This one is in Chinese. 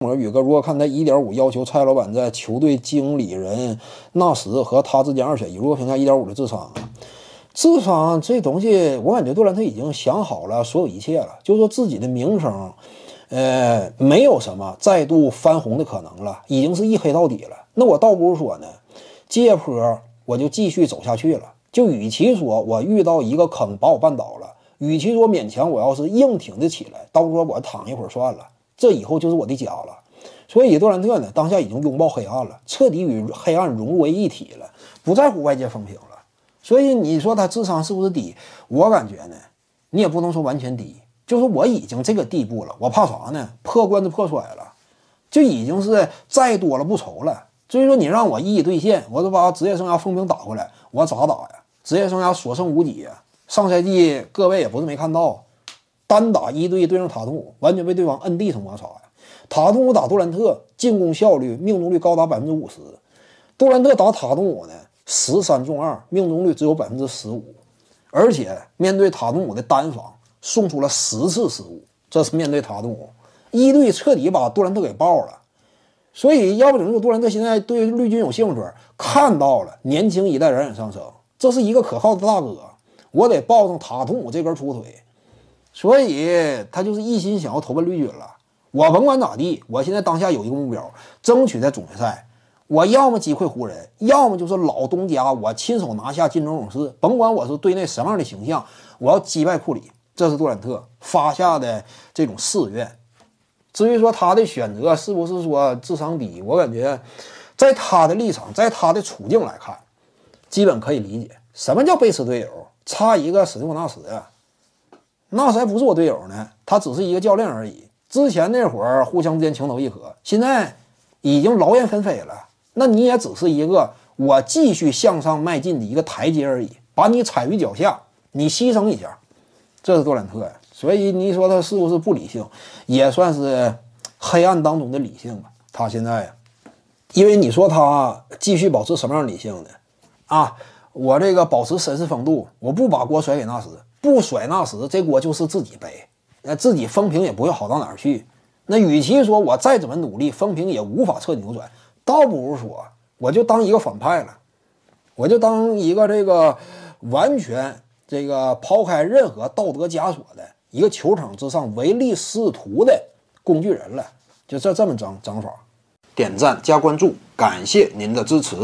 我说宇哥，如何看他一点五要求蔡老板在球队经理人纳什和他之间二选一？如何评价一点五的智商？智商这东西，我感觉杜兰特已经想好了所有一切了，就说自己的名声，呃，没有什么再度翻红的可能了，已经是一黑到底了。那我倒不如说呢，借坡我就继续走下去了。就与其说我遇到一个坑把我绊倒了，与其说勉强我要是硬挺得起来，倒不如说我躺一会儿算了。这以后就是我的家了，所以杜兰特呢，当下已经拥抱黑暗了，彻底与黑暗融为一体了，不在乎外界风评了。所以你说他智商是不是低？我感觉呢，你也不能说完全低，就是我已经这个地步了，我怕啥呢？破罐子破摔了，就已经是债多了不愁了。所以说你让我一一兑现，我都把职业生涯风评打回来，我咋打呀？职业生涯所剩无几呀，上赛季各位也不是没看到。单打一对一对上塔图姆，完全被对方摁地上摩擦呀！塔图姆打杜兰特，进攻效率命中率高达百分之五十；杜兰特打塔图姆呢，十三中二，命中率只有百分之十五。而且面对塔图姆的单防，送出了十次失误。这是面对塔图姆一队彻底把杜兰特给爆了。所以不怎么说杜兰特现在对绿军有兴趣，看到了年轻一代冉冉上升，这是一个可靠的大哥，我得抱上塔图姆这根粗腿。所以他就是一心想要投奔绿军了。我甭管咋地，我现在当下有一个目标，争取在总决赛，我要么击溃湖人，要么就是老东家，我亲手拿下金州勇士。甭管我是队内什么样的形象，我要击败库里，这是杜兰特发下的这种誓愿。至于说他的选择是不是说智商低，我感觉，在他的立场，在他的处境来看，基本可以理解。什么叫背刺队友？差一个史蒂文斯呀！那时还不是我队友呢，他只是一个教练而已。之前那会儿互相之间情投意合，现在已经劳燕分飞了。那你也只是一个我继续向上迈进的一个台阶而已，把你踩于脚下，你牺牲一下，这是杜兰特呀。所以你说他是不是不理性？也算是黑暗当中的理性吧。他现在呀，因为你说他继续保持什么样理性的啊？我这个保持绅士风度，我不把锅甩给纳什。不甩纳什，这锅就是自己背，那自己风评也不会好到哪儿去。那与其说我再怎么努力，风评也无法彻底扭转，倒不如说我就当一个反派了，我就当一个这个完全这个抛开任何道德枷锁的一个球场之上唯利是图的工具人了。就这这么整整法，点赞加关注，感谢您的支持。